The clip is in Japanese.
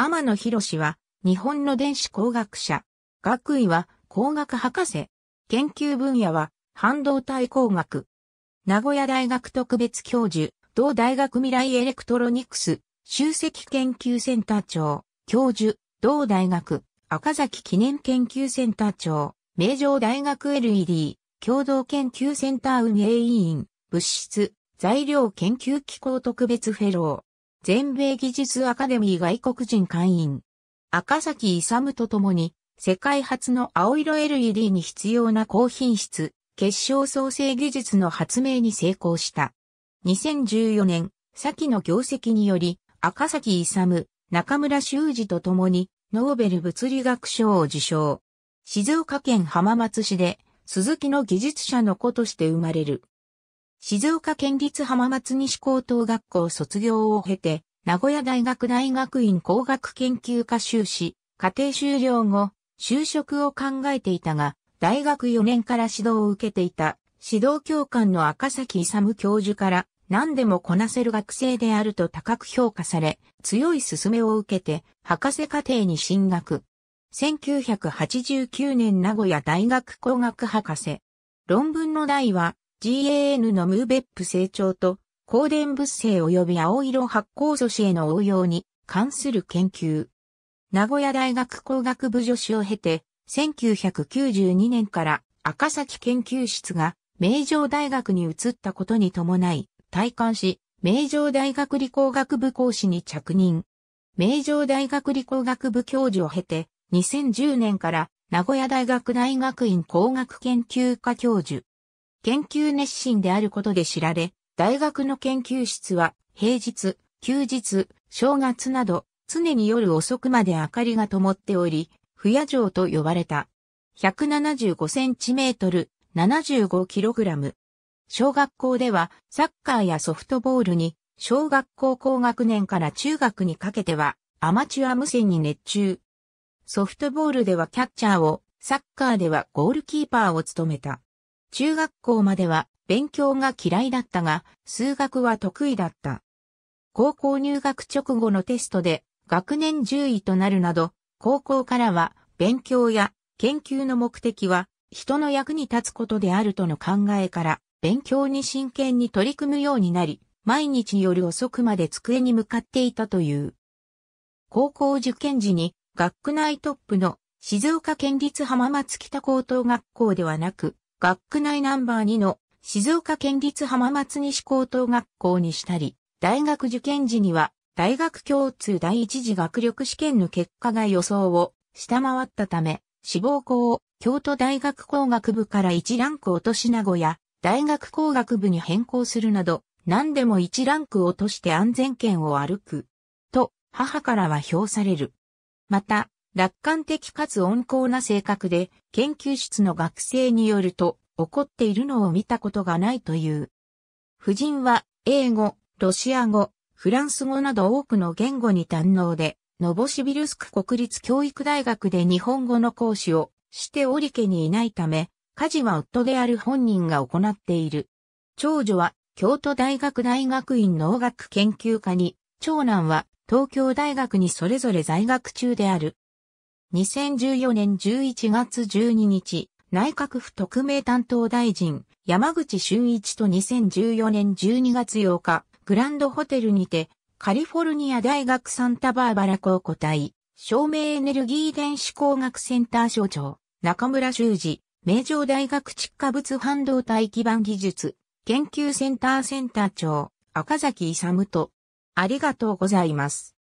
天野博士は、日本の電子工学者。学位は、工学博士。研究分野は、半導体工学。名古屋大学特別教授、同大学未来エレクトロニクス、集積研究センター長、教授、同大学、赤崎記念研究センター長、名城大学 LED、共同研究センター運営委員、物質、材料研究機構特別フェロー。全米技術アカデミー外国人会員、赤崎勇と共に、世界初の青色 LED に必要な高品質、結晶創生技術の発明に成功した。2014年、先の業績により、赤崎勇、中村修二と共に、ノーベル物理学賞を受賞。静岡県浜松市で、鈴木の技術者の子として生まれる。静岡県立浜松西高等学校卒業を経て、名古屋大学大学院工学研究科修士、家庭修了後、就職を考えていたが、大学4年から指導を受けていた、指導教官の赤崎勇教授から、何でもこなせる学生であると高く評価され、強い勧めを受けて、博士課程に進学。1989年名古屋大学工学博士。論文の題は、GAN のムーベップ成長と、光電物性及び青色発光素子への応用に関する研究。名古屋大学工学部助手を経て、1992年から赤崎研究室が名城大学に移ったことに伴い、退官し、名城大学理工学部講師に着任。名城大学理工学部教授を経て、2010年から名古屋大学大学院工学研究科教授、研究熱心であることで知られ、大学の研究室は平日、休日、正月など常に夜遅くまで明かりが灯っており、不夜城と呼ばれた。175センチメートル、75キログラム。小学校ではサッカーやソフトボールに、小学校高学年から中学にかけてはアマチュア無線に熱中。ソフトボールではキャッチャーを、サッカーではゴールキーパーを務めた。中学校までは勉強が嫌いだったが、数学は得意だった。高校入学直後のテストで学年10位となるなど、高校からは勉強や研究の目的は人の役に立つことであるとの考えから勉強に真剣に取り組むようになり、毎日夜遅くまで机に向かっていたという。高校受験時に学区内トップの静岡県立浜松北高等学校ではなく、学区内ナンバー2の静岡県立浜松西高等学校にしたり、大学受験時には大学共通第一次学力試験の結果が予想を下回ったため、志望校を京都大学工学部から1ランク落とし名古屋大学工学部に変更するなど、何でも1ランク落として安全圏を歩く。と、母からは評される。また、楽観的かつ温厚な性格で、研究室の学生によると、怒っているのを見たことがないという。夫人は、英語、ロシア語、フランス語など多くの言語に堪能で、ノボシビルスク国立教育大学で日本語の講師をしており家にいないため、家事は夫である本人が行っている。長女は京都大学大学院農学研究科に、長男は東京大学にそれぞれ在学中である。2014年11月12日、内閣府特命担当大臣、山口俊一と2014年12月8日、グランドホテルにて、カリフォルニア大学サンタバーバラ高校隊、照明エネルギー電子工学センター所長、中村修二、名城大学窒化物半導体基盤技術、研究センターセンター長、赤崎勇と、ありがとうございます。